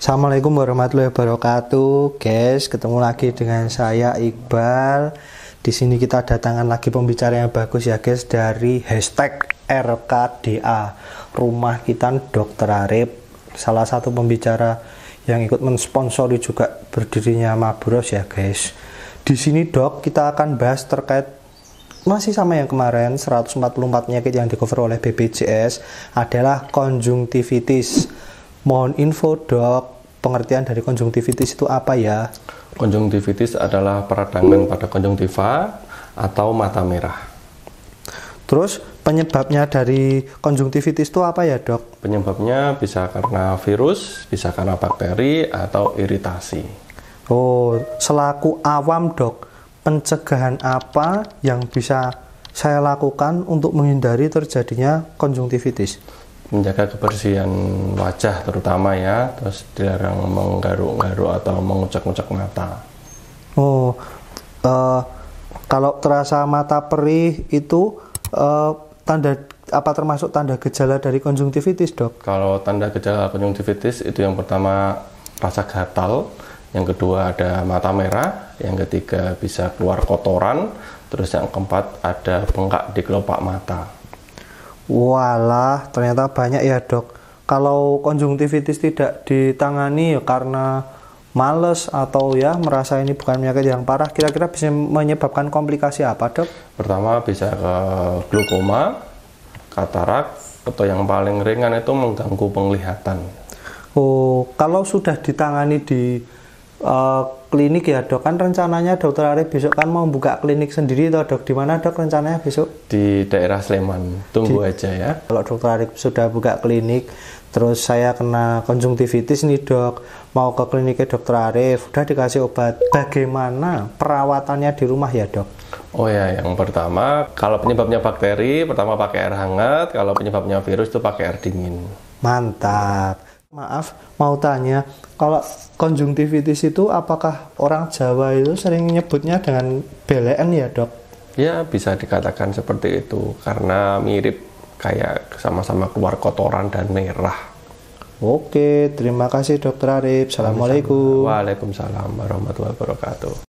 Assalamualaikum warahmatullahi wabarakatuh, guys. Ketemu lagi dengan saya Iqbal. Di sini kita datangkan lagi pembicara yang bagus ya, guys, dari hashtag RKDA Rumah Kita Dokter Arif. Salah satu pembicara yang ikut mensponsori juga berdirinya Mabros ya, guys. Di sini dok kita akan bahas terkait masih sama yang kemarin 144 penyakit yang di cover oleh BPJS adalah konjungtivitis mohon info dok pengertian dari konjungtivitis itu apa ya? Konjungtivitis adalah peradangan pada konjungtiva atau mata merah. Terus penyebabnya dari konjungtivitis itu apa ya dok? Penyebabnya bisa karena virus, bisa karena bakteri atau iritasi. Oh, selaku awam dok, pencegahan apa yang bisa saya lakukan untuk menghindari terjadinya konjungtivitis? menjaga kebersihan wajah terutama ya terus dilarang menggaruk-garuk atau mengucak-ucak mata oh uh, kalau terasa mata perih itu uh, tanda apa termasuk tanda gejala dari konjungtivitis dok kalau tanda gejala konjungtivitis itu yang pertama rasa gatal yang kedua ada mata merah yang ketiga bisa keluar kotoran terus yang keempat ada bengkak di kelopak mata Walah, ternyata banyak ya dok. Kalau konjungtivitis tidak ditangani ya karena males atau ya merasa ini bukan penyakit yang parah, kira-kira bisa menyebabkan komplikasi apa dok? Pertama bisa ke glukoma, katarak, atau yang paling ringan itu mengganggu penglihatan. Oh, kalau sudah ditangani di uh, klinik ya dok kan rencananya dokter Arif besok kan mau buka klinik sendiri toh dok di mana dok rencananya besok di daerah Sleman tunggu di, aja ya kalau dokter Arif sudah buka klinik terus saya kena konjungtivitis nih dok mau ke kliniknya dokter Arif udah dikasih obat bagaimana perawatannya di rumah ya dok Oh ya, yang pertama kalau penyebabnya bakteri, pertama pakai air hangat. Kalau penyebabnya virus itu pakai air dingin. Mantap. Maaf, mau tanya, kalau konjungtivitis itu apakah orang Jawa itu sering nyebutnya dengan belen ya dok? Ya bisa dikatakan seperti itu, karena mirip kayak sama-sama keluar kotoran dan merah. Oke, terima kasih dokter Arif. Assalamualaikum. Waalaikumsalam warahmatullahi wabarakatuh.